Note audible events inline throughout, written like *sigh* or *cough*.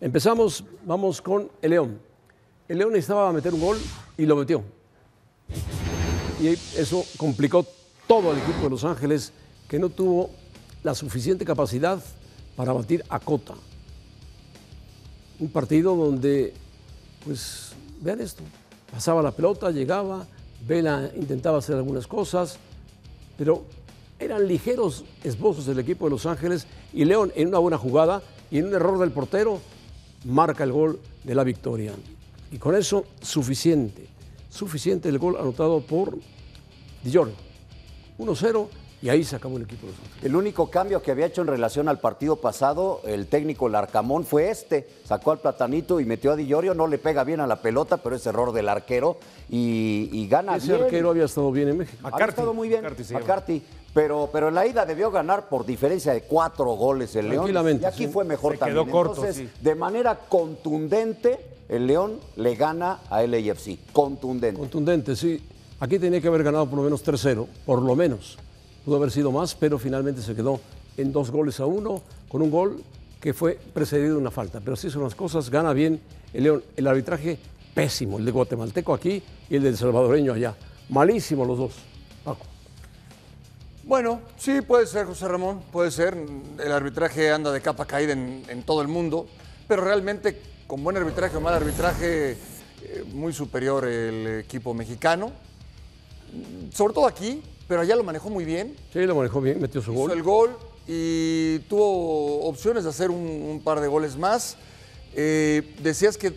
Empezamos, vamos con el León. El León necesitaba meter un gol y lo metió. Y eso complicó todo el equipo de Los Ángeles, que no tuvo la suficiente capacidad para batir a Cota. Un partido donde, pues, vean esto, pasaba la pelota, llegaba, Vela intentaba hacer algunas cosas, pero eran ligeros esbozos del equipo de Los Ángeles y León en una buena jugada y en un error del portero marca el gol de la victoria. Y con eso, suficiente. Suficiente el gol anotado por Dior. 1-0 y ahí se acabó el equipo de los El único cambio que había hecho en relación al partido pasado, el técnico Larcamón, fue este. Sacó al platanito y metió a Dillorio. No le pega bien a la pelota, pero es error del arquero. Y, y gana Ese arquero había estado bien en México. Ha estado muy bien. a pero, pero en la ida debió ganar por diferencia de cuatro goles el León. Y aquí fue mejor se también. Quedó corto, Entonces, de manera contundente, el León le gana a LAFC. Contundente. Contundente, sí. Aquí tenía que haber ganado por lo menos 3-0, por lo menos pudo haber sido más, pero finalmente se quedó en dos goles a uno, con un gol que fue precedido de una falta. Pero sí son las cosas, gana bien el León. El arbitraje pésimo, el de guatemalteco aquí y el del salvadoreño allá. Malísimo los dos, Paco. Bueno, sí, puede ser, José Ramón, puede ser. El arbitraje anda de capa caída en, todo el mundo, pero realmente con buen arbitraje o mal arbitraje, eh, muy superior el equipo mexicano. Sobre todo aquí, pero allá lo manejó muy bien. Sí, lo manejó bien, metió su hizo el gol y tuvo opciones de hacer un, par de goles más. Eh, decías que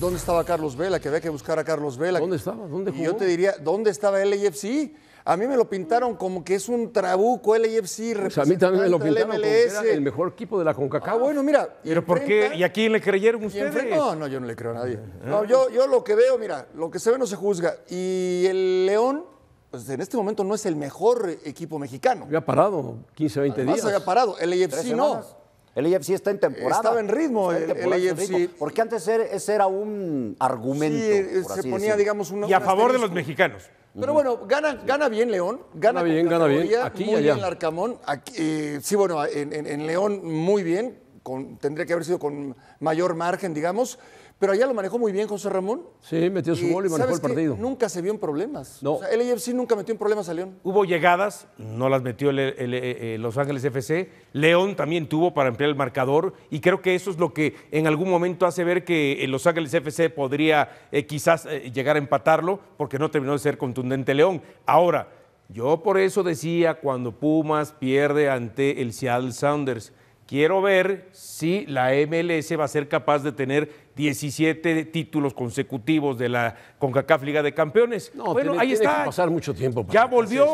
dónde estaba Carlos Vela, que había que buscar a Carlos Vela. ¿Dónde estaba? ¿Dónde jugó? yo te diría, ¿dónde estaba el LAFC? A mí me lo pintaron como que es un trabuco el Pues a mí también me lo pintaron el mejor equipo de la CONCACAF. Ah, bueno, mira. ¿Pero por qué? ¿Y a quién le creyeron ustedes? no, no, yo no le creo a nadie. Ah. No, yo, yo lo que veo, mira, lo que se ve no se juzga. Y el León pues en este momento no es el mejor equipo mexicano. Había parado 15, 20 Además, días. había parado. El AFC no. El IFC está en temporada. Estaba en ritmo el, Porque antes ese era un argumento. se ponía, digamos, Y a favor de los mexicanos. Pero bueno, gana, gana bien León, gana, bien, gana bien. Aquí muy bien Larcamón. Aquí, eh, sí, bueno, en, León muy bien. tendría que haber sido con mayor margen, digamos. Pero allá lo manejó muy bien José Ramón. Sí, metió su gol y manejó el partido. Nunca se vio en problemas. No. el AFC nunca metió en problemas a León. Hubo llegadas, no las metió el, eh, Los Ángeles FC. León también tuvo para ampliar el marcador y creo que eso es lo que en algún momento hace ver que Los Ángeles FC podría eh, quizás eh, llegar a empatarlo porque no terminó de ser contundente León. Ahora, yo por eso decía cuando Pumas pierde ante el Seattle Sounders. Quiero ver si la MLS va a ser capaz de tener 17 títulos consecutivos de la CONCACAF Liga de Campeones. No, bueno, ahí está. Que pasar mucho tiempo. ya, volvió,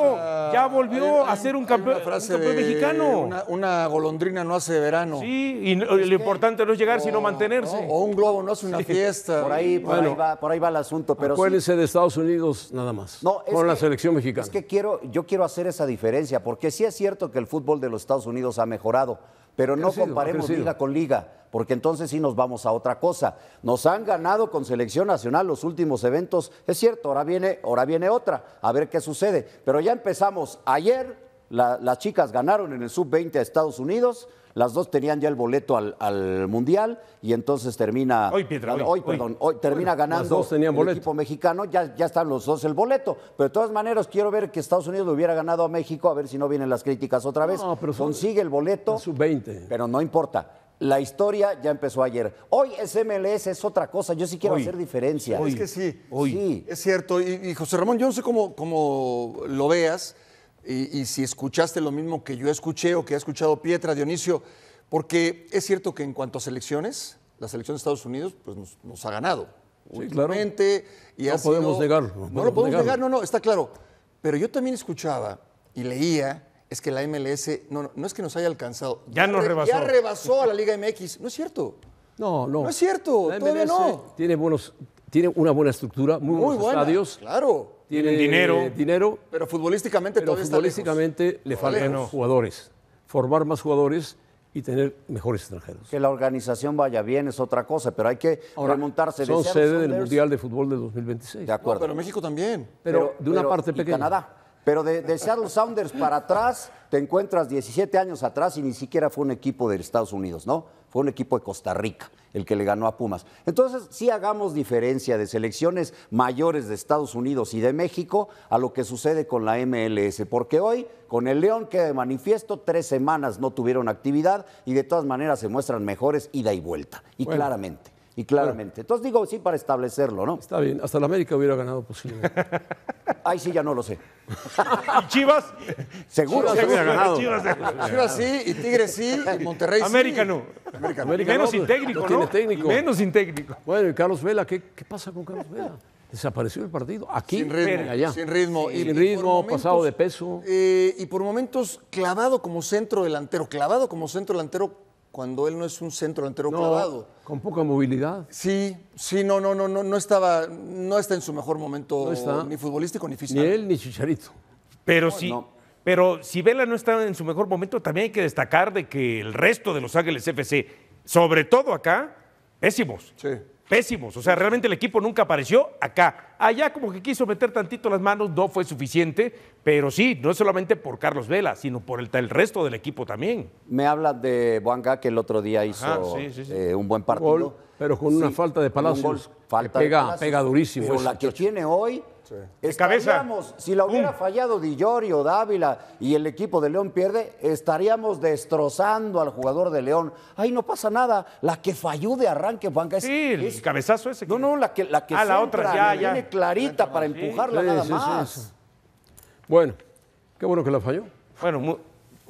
ya volvió, a ser un campeón, frase mexicano. Una, golondrina no hace verano. Sí, y lo importante no es llegar, sino mantenerse. o un globo no hace una fiesta. Por ahí, va, el asunto. Pero acuérdense de Estados Unidos nada más. No, con la selección mexicana. Es que quiero, yo quiero hacer esa diferencia, porque sí es cierto que el fútbol de los Estados Unidos ha mejorado pero no comparemos liga con liga, porque entonces sí nos vamos a otra cosa. Nos han ganado con selección nacional los últimos eventos, es cierto, ahora viene, ahora viene otra, a ver qué sucede. Pero ya empezamos ayer las chicas ganaron en el sub-20 a Estados Unidos, las dos tenían ya el boleto al, mundial y entonces termina hoy, perdón, hoy, termina ganando el equipo mexicano, ya, ya están los dos el boleto, pero de todas maneras quiero ver que Estados Unidos lo hubiera ganado a México, a ver si no vienen las críticas otra vez. consigue el boleto sub-20. Pero no importa. La historia ya empezó ayer. Hoy es MLS, es otra cosa. Yo sí quiero hacer diferencia. es que sí, Es cierto. Y, José Ramón, yo no sé cómo, cómo lo veas, y, si escuchaste lo mismo que yo escuché o que ha escuchado Pietra, Dionisio, porque es cierto que en cuanto a selecciones, la selección de Estados Unidos pues nos, ha ganado. Sí, no podemos negar, No, no lo podemos negar, no, no, está claro. Pero yo también escuchaba y leía es que la MLS no, no, es que nos haya alcanzado. Ya, nos rebasó. Ya rebasó a la Liga MX. No es cierto. No, no. No es cierto. no. Tiene, buenos, tiene una buena estructura, muy, muy buenos buena, estadios. Claro. Tienen dinero. dinero pero futbolísticamente pero todavía futbolísticamente le faltan jugadores. Formar más jugadores y tener mejores extranjeros. Que la organización vaya bien es otra cosa, pero hay que remontarse. Son sede del Mundial de Fútbol de 2026. De acuerdo. pero México también. Pero, de una parte pequeña. Y Canadá. Pero de, Seattle Sounders para atrás, te encuentras 17 años atrás y ni siquiera fue un equipo de Estados Unidos, ¿no? Fue un equipo de Costa Rica el que le ganó a Pumas. Entonces, sí hagamos diferencia de selecciones mayores de Estados Unidos y de México a lo que sucede con la MLS, porque hoy con el León queda de manifiesto, tres semanas no tuvieron actividad y de todas maneras se muestran mejores ida y vuelta, y claramente. Y claramente. Entonces digo, sí, para establecerlo, ¿no? Está bien, hasta la América hubiera ganado posiblemente. *laughs* Ay, sí ya no lo sé. ¿Y Chivas? Seguro Chivas, sí Chivas, sí, y Tigres sí, y *laughs* Monterrey sí. América no. América menos no, sin pues, técnico, no, Menos sin técnico. Bueno, y Carlos Vela, ¿qué, qué pasa con Carlos Vela? Desapareció el partido, aquí sin ritmo, allá. Sin ritmo, sin ritmo pasado de peso. Eh, y por momentos clavado como centro delantero, clavado como centro delantero cuando él no es un centro entero clavado. Con poca movilidad. Sí, sí, no, no, no, no, no estaba, no está en su mejor momento ni futbolístico ni físico. Ni él ni Chicharito. Pero sí. Pero si Vela no está en su mejor momento, también hay que destacar de que el resto de Los Ángeles FC, sobre todo acá, pésimos. Sí pésimos. O sea, realmente el equipo nunca apareció acá. Allá como que quiso meter tantito las manos, no fue suficiente, pero sí, no solamente por Carlos Vela, sino por el, resto del equipo también. Me hablas de Boanga, que el otro día hizo eh, un buen partido. pero con una falta de palos. falta pega, durísimo. la que tiene hoy si la hubiera fallado Di Llorio, Dávila y el equipo de León pierde, estaríamos destrozando al jugador de León. Ahí no pasa nada. La que falló de arranque, Juanca. Es, sí, el cabezazo ese. No, no, la que, la ah, la otra, ya, clarita para empujarla nada más. Bueno, qué bueno que la falló. Bueno, muy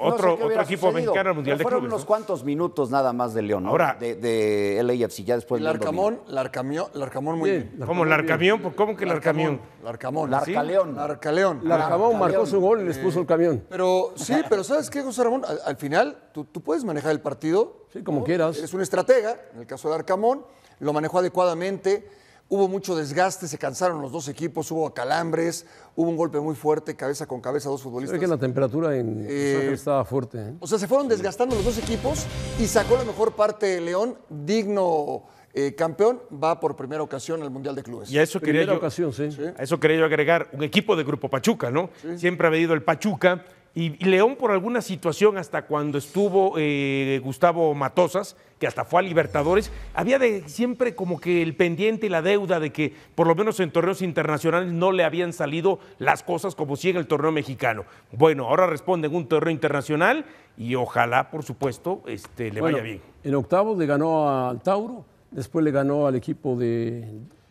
otro, otro equipo sucedido. mexicano al Mundial de Clubes. Fueron unos cuantos minutos nada más de León, Ahora, de, de LAFC, ya después. Pues, Larcamón, Larcamión, Larcamón muy bien. ¿Cómo Larcamión? ¿Cómo que Larcamión? Larcamón. Larcaleón. Larcaleón. Larcamón marcó su gol y les eh, puso el camión. Pero sí, pero ¿sabes qué, José Ramón? Al, final, tú, puedes manejar el partido. Sí, como quieras. es un estratega, en el caso de Arcamón, lo manejó adecuadamente Hubo mucho desgaste, se cansaron los dos equipos, hubo calambres, hubo un golpe muy fuerte, cabeza con cabeza, dos futbolistas. Creo que la temperatura en eh, estaba fuerte. ¿eh? O sea, se fueron desgastando los dos equipos y sacó la mejor parte León, digno eh, campeón, va por primera ocasión al Mundial de Clubes. Y a eso quería yo, ocasión, A eso quería yo agregar, un equipo de Grupo Pachuca, ¿no? Siempre ha venido el Pachuca y, León por alguna situación, hasta cuando estuvo eh, Gustavo Matosas, que hasta fue a Libertadores, había de siempre como que el pendiente y la deuda de que por lo menos en torneos internacionales no le habían salido las cosas como si en el torneo mexicano. Bueno, ahora responde en un torneo internacional y ojalá, por supuesto, este, le vaya bien. En octavos le ganó al Tauro, después le ganó al equipo de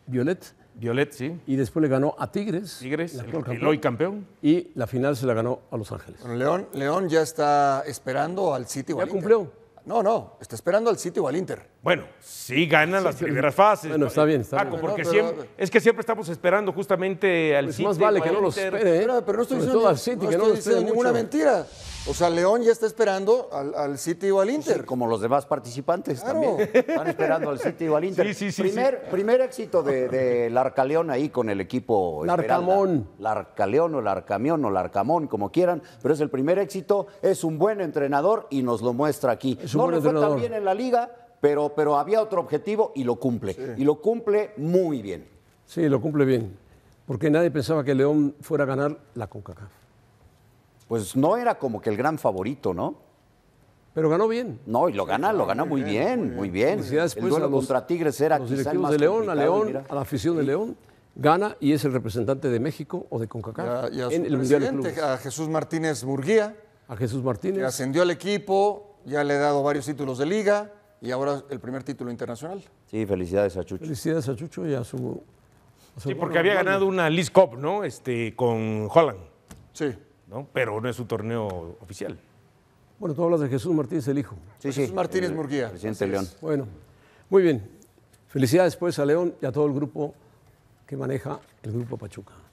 Violet Violet, sí. Y después le ganó a Tigres. Tigres, el, el, campeón. Y la final se la ganó a Los Ángeles. Bueno, León, León ya está esperando al City o al cumplió? No, no, está esperando al City o al Inter. Bueno, sí ganan las primeras fases. Bueno, está bien, está Paco, bien. porque es que siempre estamos esperando justamente al pues City. Más vale que no lo espere. ¿eh? Pero, no estoy diciendo, no ninguna mentira. O sea, León ya está esperando al, City o al Inter. como los demás participantes también. Están esperando al City o al Inter. Sí, primer, primer éxito de, de, Larcaleón ahí con el equipo. Larcamón. Larcaleón o Larcamión o Larcamón, como quieran. Pero es el primer éxito. Es un buen entrenador y nos lo muestra aquí. Es un no fue tan bien en la liga, pero, pero había otro objetivo y lo cumple. Y lo cumple muy bien. Sí, lo cumple bien. Porque nadie pensaba que León fuera a ganar la CONCACAF pues no era como que el gran favorito, ¿no? Pero ganó bien. No, y lo gana, lo gana muy, bien, muy bien. Felicidades. Pues, el contra Tigres era los de León, a León, a la afición de León. Gana y es el representante de México o de CONCACAF y a, el Mundial A Jesús Martínez Burguía. A Jesús Martínez. Que ascendió al equipo, ya le ha dado varios títulos de liga y ahora el primer título internacional. Sí, felicidades a Chucho. Felicidades a Chucho y a su... sí, porque había ganado una Liz ¿no? Este, con Holland. Sí. ¿no? Pero no es su torneo oficial. Bueno, tú hablas de Jesús Martínez, el hijo. Jesús Martínez Murguía. Presidente León. Bueno, muy bien. Felicidades pues a León y a todo el grupo que maneja el Grupo Pachuca.